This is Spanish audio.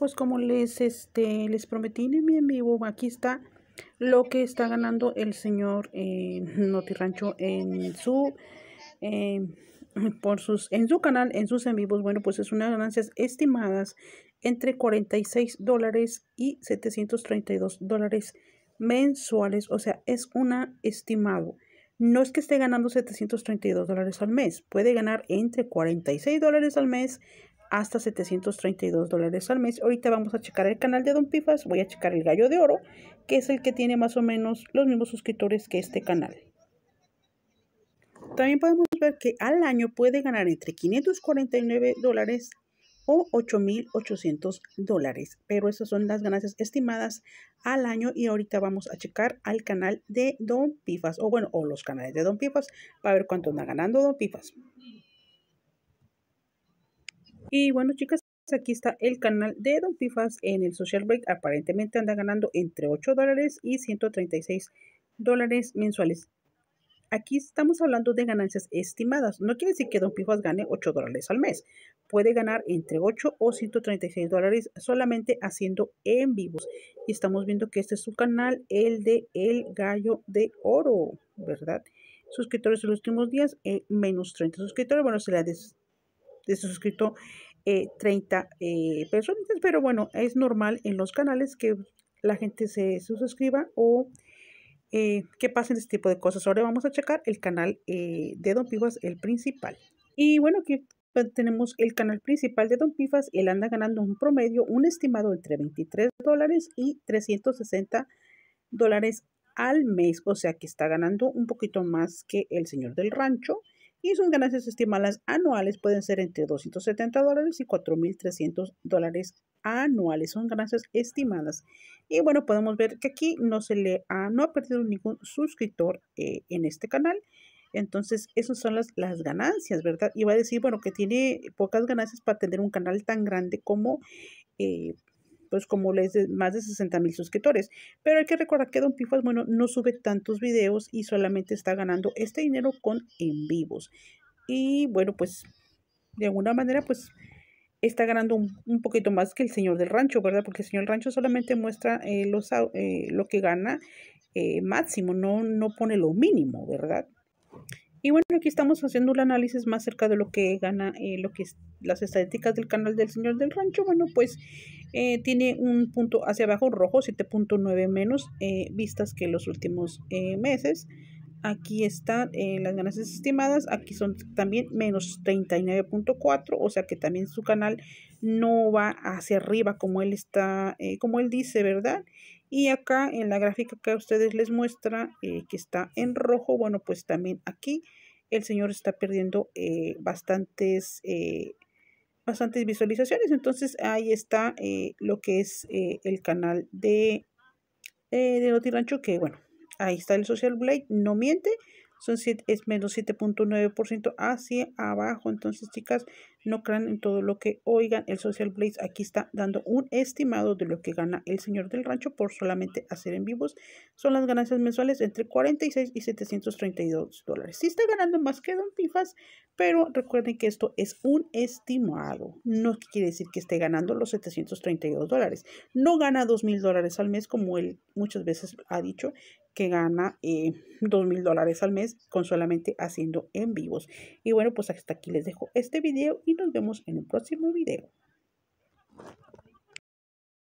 pues como les, este, les prometí en mi en vivo, aquí está lo que está ganando el señor eh, Notirancho en su... Em, por sus, en su canal, en sus en bueno, pues es unas ganancias estimadas entre 46 dólares y 732 dólares mensuales, o sea, es una estimado. No es que esté ganando 732 dólares al mes, puede ganar entre 46 dólares al mes hasta 732 dólares al mes. Ahorita vamos a checar el canal de Don Pifas, voy a checar el Gallo de Oro, que es el que tiene más o menos los mismos suscriptores que este canal. También podemos ver que al año puede ganar entre 549 dólares o 8.800 dólares. Pero esas son las ganancias estimadas al año y ahorita vamos a checar al canal de Don Pifas o bueno, o los canales de Don Pifas para ver cuánto anda ganando Don Pifas. Y bueno, chicas, pues aquí está el canal de Don Pifas en el Social Break. Aparentemente anda ganando entre 8 dólares y 136 dólares mensuales. Aquí estamos hablando de ganancias estimadas. No quiere decir que Don Pifas gane 8 dólares al mes. Puede ganar entre 8 o 136 dólares solamente haciendo en vivos. Y estamos viendo que este es su canal, el de El Gallo de Oro, ¿verdad? Suscriptores en los últimos días, eh, menos 30 suscriptores. Bueno, se la des de suscrito 30 eh, eh, personas, pero bueno, es normal en los canales que la gente se suscriba o eh, que pasen este tipo de cosas. Ahora vamos a checar el canal de Don Pifas, el principal. Y bueno, aquí pues tenemos el canal principal de Don Pifas. Él anda ganando un promedio, un estimado entre 23 dólares y 360 dólares al mes. O sea que está ganando un poquito más que el señor del rancho y sus ganancias estimadas anuales pueden ser entre 270 dólares y 4.300 dólares anuales. Son ganancias estimadas. Y bueno, podemos ver que aquí no se le ha, no ha perdido ningún suscriptor eh, en este canal. Entonces, esas son las, las ganancias, ¿verdad? Y va a decir, bueno, que tiene pocas ganancias para tener un canal tan grande como eh, pues como les de más de 60 mil suscriptores. Pero hay que recordar que Don Pifas, bueno, no sube tantos videos y solamente está ganando este dinero con en vivos. Y bueno, pues de alguna manera, pues está ganando un, poquito más que el señor del rancho, ¿verdad? Porque el señor del rancho solamente muestra eh, eh, lo que gana eh, máximo, no, no pone lo mínimo, ¿verdad? Y bueno, aquí estamos haciendo un análisis más cerca de lo que gana, eh, lo que es las estadísticas del canal del señor del rancho. Bueno, pues eh, tiene un punto hacia abajo rojo, 7.9 menos eh, vistas que los últimos meses. Aquí están eh, las ganancias estimadas. Aquí son también menos 39.4. O sea que también su canal no va hacia arriba como él está, eh, como él dice, ¿verdad? Y acá en la gráfica que a ustedes les muestra eh, que está en rojo, bueno, pues también aquí el señor está perdiendo bastantes, bastantes visualizaciones. Entonces ahí está lo que es el canal de, de rancho que bueno, Ahí está el Social Blade, no miente. Son es menos 7.9% hacia abajo. Entonces, chicas, no crean en todo lo que oigan. El Social Blade aquí está dando un estimado de lo que gana el señor del rancho por solamente hacer en vivos. Son las ganancias mensuales entre 46 y 732 dólares. Sí está ganando más que Don Pifas, pero recuerden que esto es un estimado. No quiere decir que esté ganando los 732 dólares. No gana 2 mil dólares al mes como él muchas veces ha dicho que gana eh, mil dólares al mes con solamente haciendo en vivos. Y bueno, pues hasta aquí les dejo este video y nos vemos en un próximo video.